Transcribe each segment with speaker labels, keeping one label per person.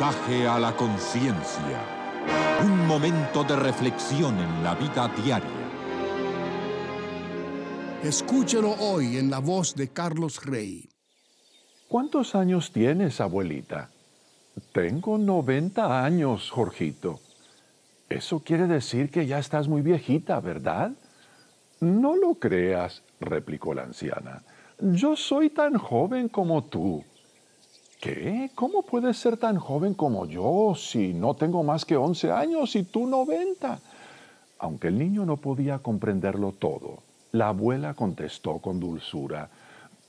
Speaker 1: mensaje a la conciencia. Un momento de reflexión en la vida diaria. Escúchelo hoy en la voz de Carlos Rey. ¿Cuántos años tienes, abuelita? Tengo 90 años, Jorgito. Eso quiere decir que ya estás muy viejita, ¿verdad? No lo creas, replicó la anciana. Yo soy tan joven como tú. ¿Qué? ¿Cómo puedes ser tan joven como yo si no tengo más que 11 años y tú 90? Aunque el niño no podía comprenderlo todo, la abuela contestó con dulzura,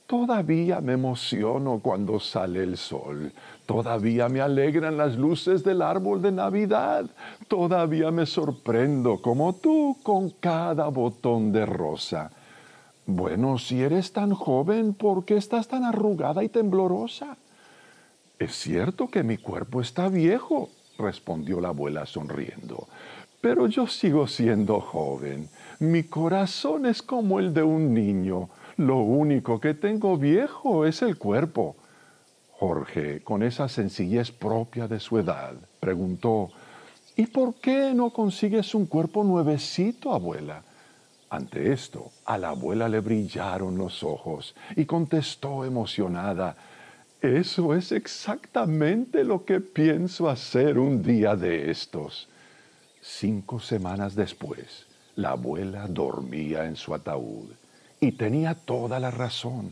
Speaker 1: Todavía me emociono cuando sale el sol, todavía me alegran las luces del árbol de Navidad, todavía me sorprendo como tú con cada botón de rosa. Bueno, si eres tan joven, ¿por qué estás tan arrugada y temblorosa? Es cierto que mi cuerpo está viejo, respondió la abuela sonriendo, pero yo sigo siendo joven. Mi corazón es como el de un niño. Lo único que tengo viejo es el cuerpo. Jorge, con esa sencillez propia de su edad, preguntó, ¿Y por qué no consigues un cuerpo nuevecito, abuela? Ante esto, a la abuela le brillaron los ojos y contestó emocionada, eso es exactamente lo que pienso hacer un día de estos. Cinco semanas después, la abuela dormía en su ataúd y tenía toda la razón.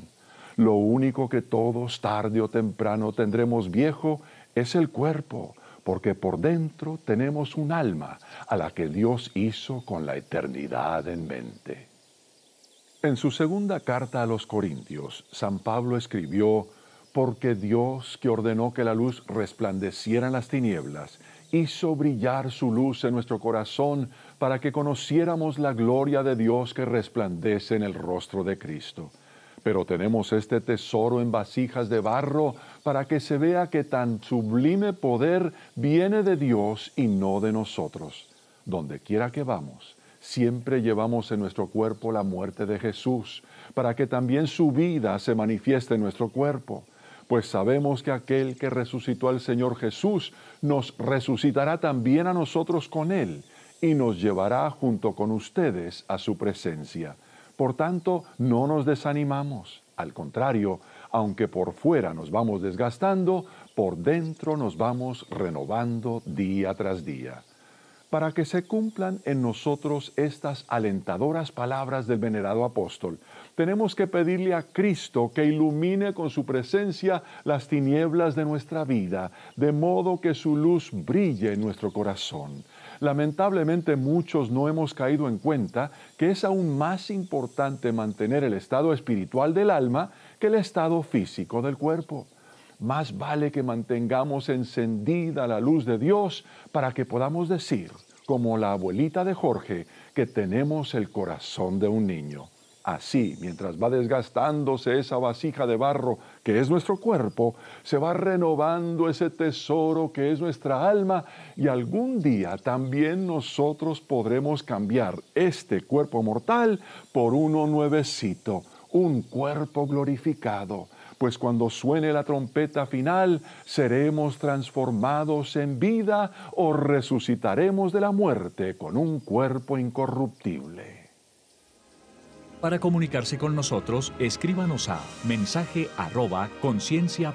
Speaker 1: Lo único que todos tarde o temprano tendremos viejo es el cuerpo, porque por dentro tenemos un alma a la que Dios hizo con la eternidad en mente. En su segunda carta a los Corintios, San Pablo escribió, porque Dios, que ordenó que la luz resplandeciera en las tinieblas, hizo brillar su luz en nuestro corazón para que conociéramos la gloria de Dios que resplandece en el rostro de Cristo. Pero tenemos este tesoro en vasijas de barro para que se vea que tan sublime poder viene de Dios y no de nosotros. Donde quiera que vamos, siempre llevamos en nuestro cuerpo la muerte de Jesús, para que también su vida se manifieste en nuestro cuerpo pues sabemos que aquel que resucitó al Señor Jesús nos resucitará también a nosotros con Él y nos llevará junto con ustedes a su presencia. Por tanto, no nos desanimamos. Al contrario, aunque por fuera nos vamos desgastando, por dentro nos vamos renovando día tras día para que se cumplan en nosotros estas alentadoras palabras del venerado apóstol. Tenemos que pedirle a Cristo que ilumine con su presencia las tinieblas de nuestra vida, de modo que su luz brille en nuestro corazón. Lamentablemente muchos no hemos caído en cuenta que es aún más importante mantener el estado espiritual del alma que el estado físico del cuerpo más vale que mantengamos encendida la luz de Dios para que podamos decir, como la abuelita de Jorge, que tenemos el corazón de un niño. Así, mientras va desgastándose esa vasija de barro que es nuestro cuerpo, se va renovando ese tesoro que es nuestra alma y algún día también nosotros podremos cambiar este cuerpo mortal por uno nuevecito, un cuerpo glorificado pues cuando suene la trompeta final, seremos transformados en vida o resucitaremos de la muerte con un cuerpo incorruptible. Para comunicarse con nosotros, escríbanos a mensaje@conciencia.net.